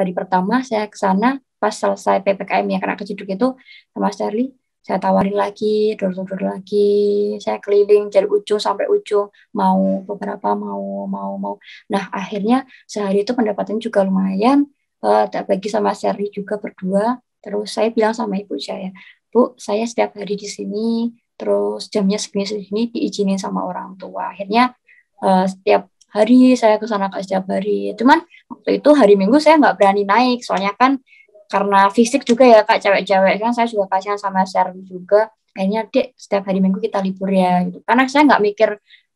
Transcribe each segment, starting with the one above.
hari pertama saya ke sana pas selesai PPKM ya karena keciduk itu sama Sterling saya tawarin lagi, dor-dor lagi, saya keliling dari ujung sampai ujung, mau beberapa mau mau mau. Nah akhirnya sehari itu pendapatan juga lumayan, uh, tak bagi sama Sherry juga berdua. Terus saya bilang sama ibu saya, bu saya setiap hari di sini, terus jamnya segini segini diizinin sama orang tua. Akhirnya uh, setiap hari saya ke sana kak setiap hari cuman waktu itu hari minggu saya nggak berani naik soalnya kan karena fisik juga ya kak cewek-cewek kan saya juga kasihan sama share juga kayaknya dek setiap hari minggu kita libur ya gitu karena saya nggak mikir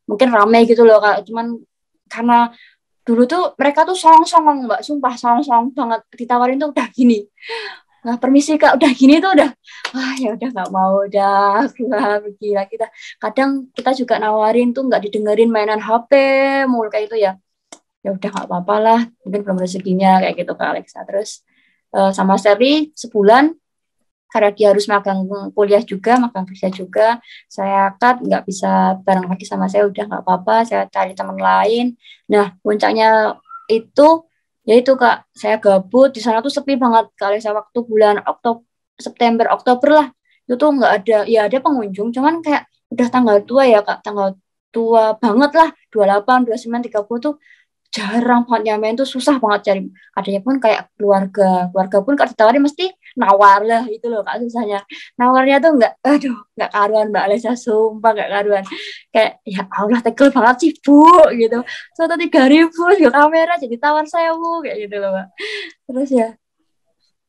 mungkin ramai gitu loh kak cuman karena dulu tuh mereka tuh song songong mbak sumpah song song banget ditawarin tuh udah gini ah, permisi kak udah gini tuh udah wah ya udah nggak mau udah gila gila kita kadang kita juga nawarin tuh nggak didengerin mainan HP mulu kayak itu ya ya udah nggak apa-apa lah mungkin belum rezekinya kayak gitu kak Alexa terus uh, sama Seri sebulan karena dia harus magang kuliah juga, magang kerja juga, saya cut, nggak bisa bareng lagi sama saya, udah nggak apa-apa, saya cari teman lain. Nah, puncaknya itu ya itu kak saya gabut di sana tuh sepi banget kali saya waktu bulan Oktober September Oktober lah itu tuh nggak ada ya ada pengunjung cuman kayak udah tanggal tua ya kak tanggal tua banget lah 28 29 30 tuh jarang banget nyamain tuh susah banget cari adanya pun kayak keluarga keluarga pun kalau ditawarin mesti nawar lah itu loh kak susahnya nawarnya tuh nggak aduh nggak karuan mbak Alisa sumpah nggak karuan kayak ya Allah tegel banget sih bu gitu tadi tiga ribu juga kamera jadi tawar saya bu kayak gitu loh mbak terus ya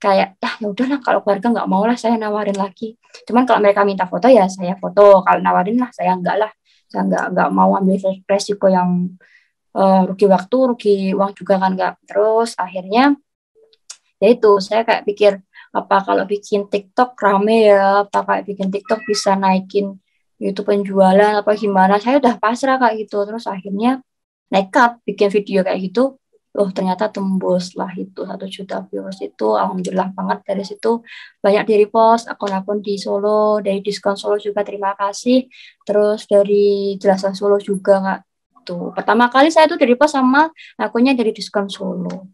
kayak ya ya udahlah kalau keluarga nggak mau lah saya nawarin lagi cuman kalau mereka minta foto ya saya foto kalau nawarin lah saya enggak lah saya nggak nggak mau ambil resiko yang uh, rugi waktu rugi uang juga kan nggak terus akhirnya ya itu saya kayak pikir apa kalau bikin TikTok rame ya apa kayak bikin TikTok bisa naikin itu penjualan apa gimana saya udah pasrah kayak gitu terus akhirnya nekat bikin video kayak gitu loh ternyata tembus lah itu satu juta viewers itu alhamdulillah banget dari situ banyak di repost akun-akun di Solo dari diskon Solo juga terima kasih terus dari jelasan Solo juga nggak tuh pertama kali saya itu di repost sama akunnya dari diskon Solo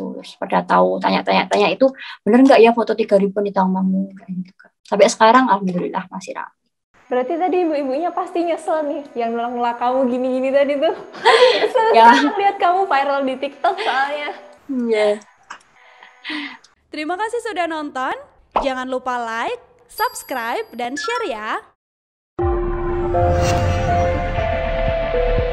gitu terus pada tahu tanya-tanya-tanya itu bener nggak ya foto tiga ribu di tahun mamu kayak gitu sampai sekarang alhamdulillah masih ramai Berarti tadi ibu-ibunya pasti nyesel nih yang nolak-nolak kamu gini-gini tadi tuh. nyesel ya. lihat kamu viral di TikTok soalnya. Iya. Terima kasih sudah nonton. Jangan lupa like, subscribe, dan share ya.